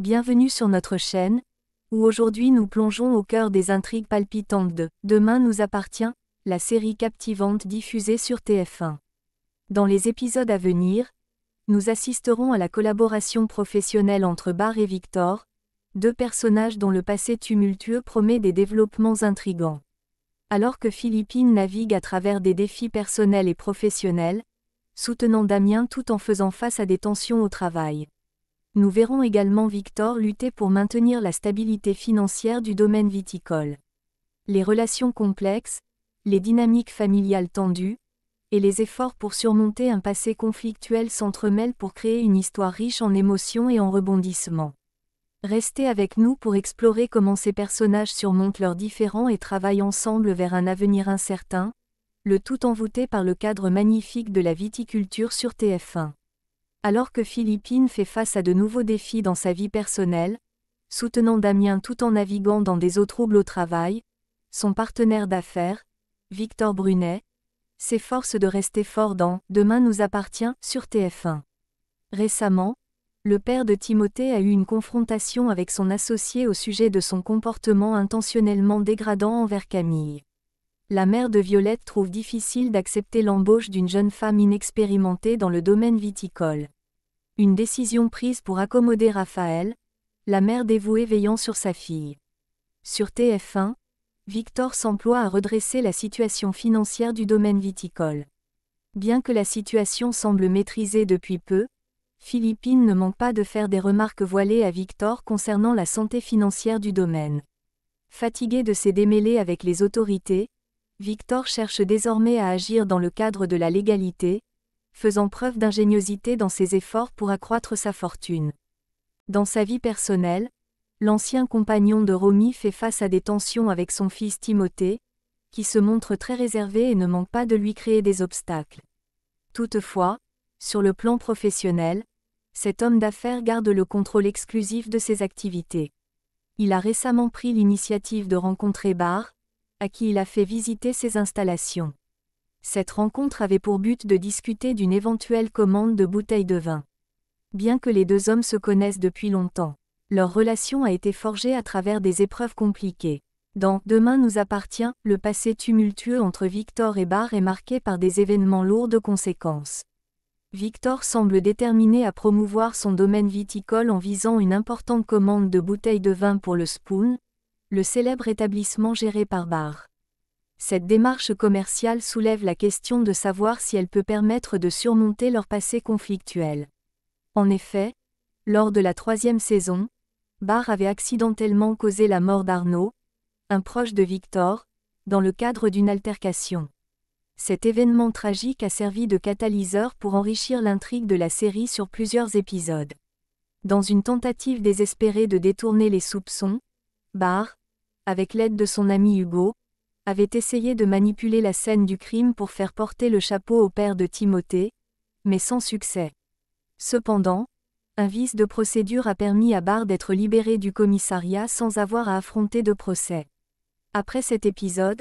Bienvenue sur notre chaîne, où aujourd'hui nous plongeons au cœur des intrigues palpitantes de Demain nous appartient, la série captivante diffusée sur TF1. Dans les épisodes à venir, nous assisterons à la collaboration professionnelle entre Bar et Victor, deux personnages dont le passé tumultueux promet des développements intrigants. Alors que Philippine navigue à travers des défis personnels et professionnels, soutenant Damien tout en faisant face à des tensions au travail. Nous verrons également Victor lutter pour maintenir la stabilité financière du domaine viticole. Les relations complexes, les dynamiques familiales tendues, et les efforts pour surmonter un passé conflictuel s'entremêlent pour créer une histoire riche en émotions et en rebondissements. Restez avec nous pour explorer comment ces personnages surmontent leurs différends et travaillent ensemble vers un avenir incertain, le tout envoûté par le cadre magnifique de la viticulture sur TF1. Alors que Philippine fait face à de nouveaux défis dans sa vie personnelle, soutenant Damien tout en naviguant dans des eaux troubles au travail, son partenaire d'affaires, Victor Brunet, s'efforce de rester fort dans Demain nous appartient sur TF1. Récemment, le père de Timothée a eu une confrontation avec son associé au sujet de son comportement intentionnellement dégradant envers Camille. La mère de Violette trouve difficile d'accepter l'embauche d'une jeune femme inexpérimentée dans le domaine viticole. Une décision prise pour accommoder Raphaël, la mère dévouée veillant sur sa fille. Sur TF1, Victor s'emploie à redresser la situation financière du domaine viticole. Bien que la situation semble maîtrisée depuis peu, Philippine ne manque pas de faire des remarques voilées à Victor concernant la santé financière du domaine. Fatigué de ses démêlés avec les autorités, Victor cherche désormais à agir dans le cadre de la légalité, faisant preuve d'ingéniosité dans ses efforts pour accroître sa fortune. Dans sa vie personnelle, l'ancien compagnon de Romy fait face à des tensions avec son fils Timothée, qui se montre très réservé et ne manque pas de lui créer des obstacles. Toutefois, sur le plan professionnel, cet homme d'affaires garde le contrôle exclusif de ses activités. Il a récemment pris l'initiative de rencontrer Barr, à qui il a fait visiter ses installations. Cette rencontre avait pour but de discuter d'une éventuelle commande de bouteilles de vin. Bien que les deux hommes se connaissent depuis longtemps, leur relation a été forgée à travers des épreuves compliquées. Dans Demain nous appartient, le passé tumultueux entre Victor et Barr est marqué par des événements lourds de conséquences. Victor semble déterminé à promouvoir son domaine viticole en visant une importante commande de bouteilles de vin pour le Spoon, le célèbre établissement géré par Barr cette démarche commerciale soulève la question de savoir si elle peut permettre de surmonter leur passé conflictuel. En effet, lors de la troisième saison, Barr avait accidentellement causé la mort d'Arnaud, un proche de Victor, dans le cadre d'une altercation. Cet événement tragique a servi de catalyseur pour enrichir l'intrigue de la série sur plusieurs épisodes. Dans une tentative désespérée de détourner les soupçons, Barr, avec l'aide de son ami Hugo, avait essayé de manipuler la scène du crime pour faire porter le chapeau au père de Timothée, mais sans succès. Cependant, un vice de procédure a permis à Barr d'être libéré du commissariat sans avoir à affronter de procès. Après cet épisode,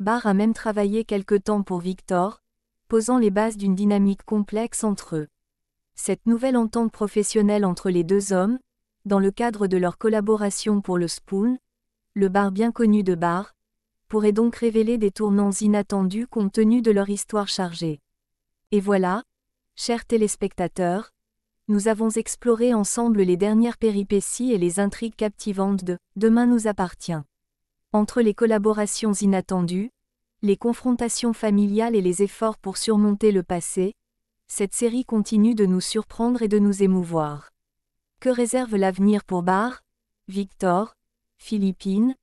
Barr a même travaillé quelque temps pour Victor, posant les bases d'une dynamique complexe entre eux. Cette nouvelle entente professionnelle entre les deux hommes, dans le cadre de leur collaboration pour le Spoon, le bar bien connu de Barr, pourrait donc révéler des tournants inattendus compte tenu de leur histoire chargée. Et voilà, chers téléspectateurs, nous avons exploré ensemble les dernières péripéties et les intrigues captivantes de Demain nous appartient. Entre les collaborations inattendues, les confrontations familiales et les efforts pour surmonter le passé, cette série continue de nous surprendre et de nous émouvoir. Que réserve l'avenir pour Bar, Victor, Philippine,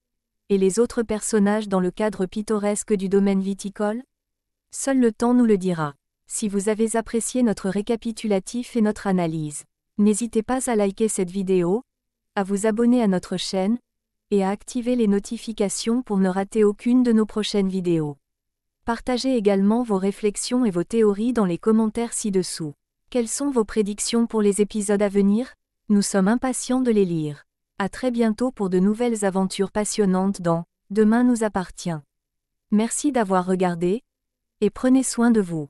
et les autres personnages dans le cadre pittoresque du domaine viticole Seul le temps nous le dira. Si vous avez apprécié notre récapitulatif et notre analyse, n'hésitez pas à liker cette vidéo, à vous abonner à notre chaîne, et à activer les notifications pour ne rater aucune de nos prochaines vidéos. Partagez également vos réflexions et vos théories dans les commentaires ci-dessous. Quelles sont vos prédictions pour les épisodes à venir Nous sommes impatients de les lire. À très bientôt pour de nouvelles aventures passionnantes dans Demain nous appartient. Merci d'avoir regardé et prenez soin de vous.